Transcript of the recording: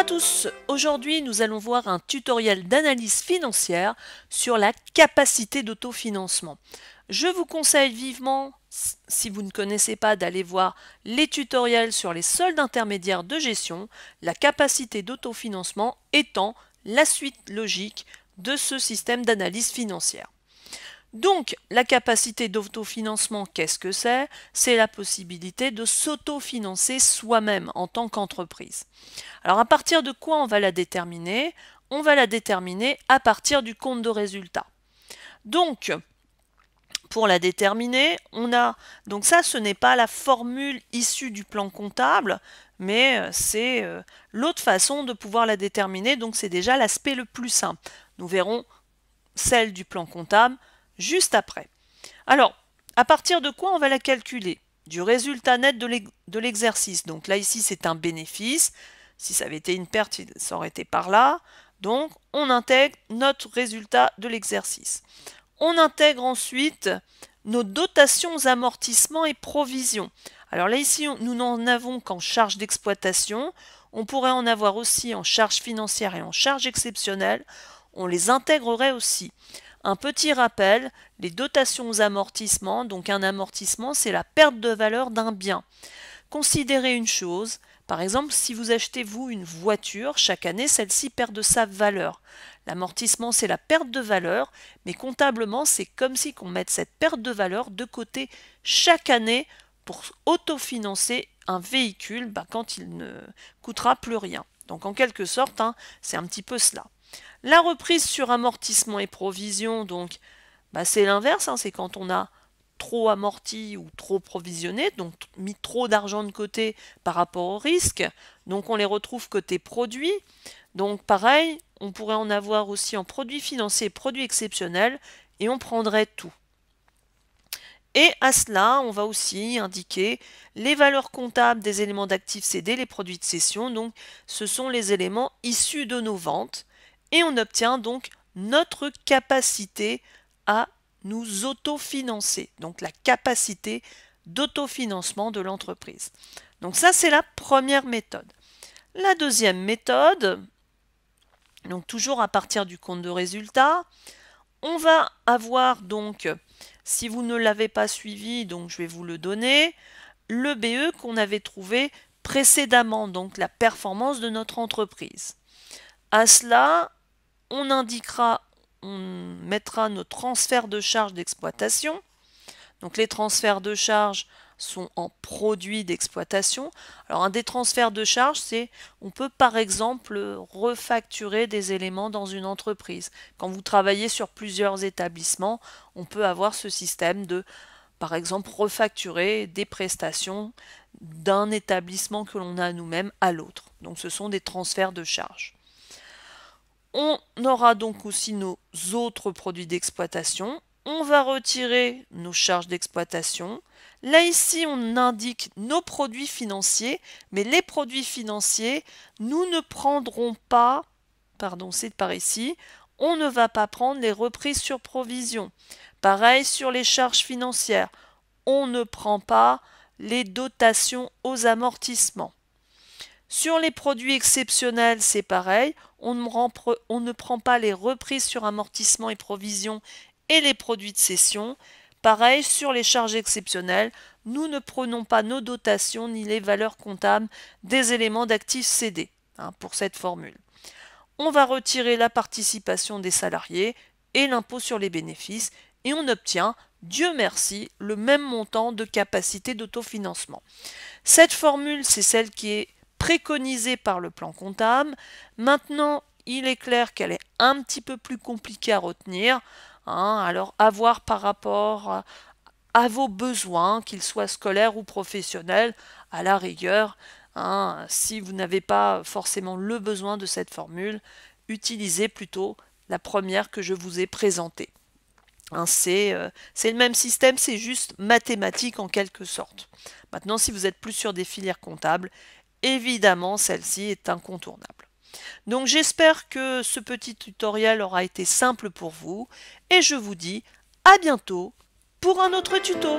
à tous, aujourd'hui nous allons voir un tutoriel d'analyse financière sur la capacité d'autofinancement. Je vous conseille vivement, si vous ne connaissez pas, d'aller voir les tutoriels sur les soldes intermédiaires de gestion, la capacité d'autofinancement étant la suite logique de ce système d'analyse financière. Donc, la capacité d'autofinancement, qu'est-ce que c'est C'est la possibilité de s'autofinancer soi-même en tant qu'entreprise. Alors, à partir de quoi on va la déterminer On va la déterminer à partir du compte de résultat. Donc, pour la déterminer, on a donc ça ce n'est pas la formule issue du plan comptable, mais euh, c'est euh, l'autre façon de pouvoir la déterminer, donc c'est déjà l'aspect le plus simple. Nous verrons celle du plan comptable juste après. Alors, à partir de quoi on va la calculer Du résultat net de l'exercice. Donc là, ici, c'est un bénéfice. Si ça avait été une perte, ça aurait été par là. Donc, on intègre notre résultat de l'exercice. On intègre ensuite nos dotations, amortissements et provisions. Alors là, ici, nous n'en avons qu'en charge d'exploitation. On pourrait en avoir aussi en charge financière et en charge exceptionnelle. On les intégrerait aussi. Un petit rappel, les dotations aux amortissements, donc un amortissement, c'est la perte de valeur d'un bien. Considérez une chose, par exemple, si vous achetez vous une voiture, chaque année celle-ci perd de sa valeur. L'amortissement c'est la perte de valeur, mais comptablement c'est comme si qu'on mettait cette perte de valeur de côté chaque année pour autofinancer un véhicule bah, quand il ne coûtera plus rien. Donc en quelque sorte, hein, c'est un petit peu cela. La reprise sur amortissement et provision, donc, bah, c'est l'inverse, hein, c'est quand on a trop amorti ou trop provisionné, donc mis trop d'argent de côté par rapport au risque, donc on les retrouve côté produit. Donc pareil, on pourrait en avoir aussi en produits financiers, produits exceptionnels, et on prendrait tout. Et à cela, on va aussi indiquer les valeurs comptables des éléments d'actifs cédés, les produits de cession. Donc, ce sont les éléments issus de nos ventes et on obtient donc notre capacité à nous autofinancer, donc la capacité d'autofinancement de l'entreprise. Donc ça, c'est la première méthode. La deuxième méthode, donc toujours à partir du compte de résultat, on va avoir donc, si vous ne l'avez pas suivi, donc je vais vous le donner, le BE qu'on avait trouvé précédemment, donc la performance de notre entreprise. À cela, on indiquera, on mettra nos transferts de charges d'exploitation. Donc les transferts de charges sont en produits d'exploitation. Alors un des transferts de charges, c'est on peut par exemple refacturer des éléments dans une entreprise. Quand vous travaillez sur plusieurs établissements, on peut avoir ce système de par exemple refacturer des prestations d'un établissement que l'on a nous-mêmes à l'autre. Donc ce sont des transferts de charges. On aura donc aussi nos autres produits d'exploitation. On va retirer nos charges d'exploitation. Là ici, on indique nos produits financiers, mais les produits financiers, nous ne prendrons pas, pardon, c'est par ici, on ne va pas prendre les reprises sur provision. Pareil sur les charges financières, on ne prend pas les dotations aux amortissements. Sur les produits exceptionnels, c'est pareil. On ne, prend pas les reprises sur amortissement et provision et les produits de cession. Pareil, sur les charges exceptionnelles, nous ne prenons pas nos dotations ni les valeurs comptables des éléments d'actifs cédés hein, pour cette formule. On va retirer la participation des salariés et l'impôt sur les bénéfices et on obtient, Dieu merci, le même montant de capacité d'autofinancement. Cette formule, c'est celle qui est préconisée par le plan comptable. Maintenant, il est clair qu'elle est un petit peu plus compliquée à retenir. Hein. alors, avoir par rapport à, vos besoins, qu'ils soient scolaires ou professionnels, à la rigueur. Hein, si vous n'avez pas forcément le besoin de cette formule, utilisez plutôt la première que je vous ai présentée. Hein, euh, c'est le même système, c'est juste mathématique en quelque sorte. Maintenant, si vous êtes plus sur des filières comptables, évidemment celle-ci est incontournable. Donc j'espère que ce petit tutoriel aura été simple pour vous et je vous dis à bientôt pour un autre tuto.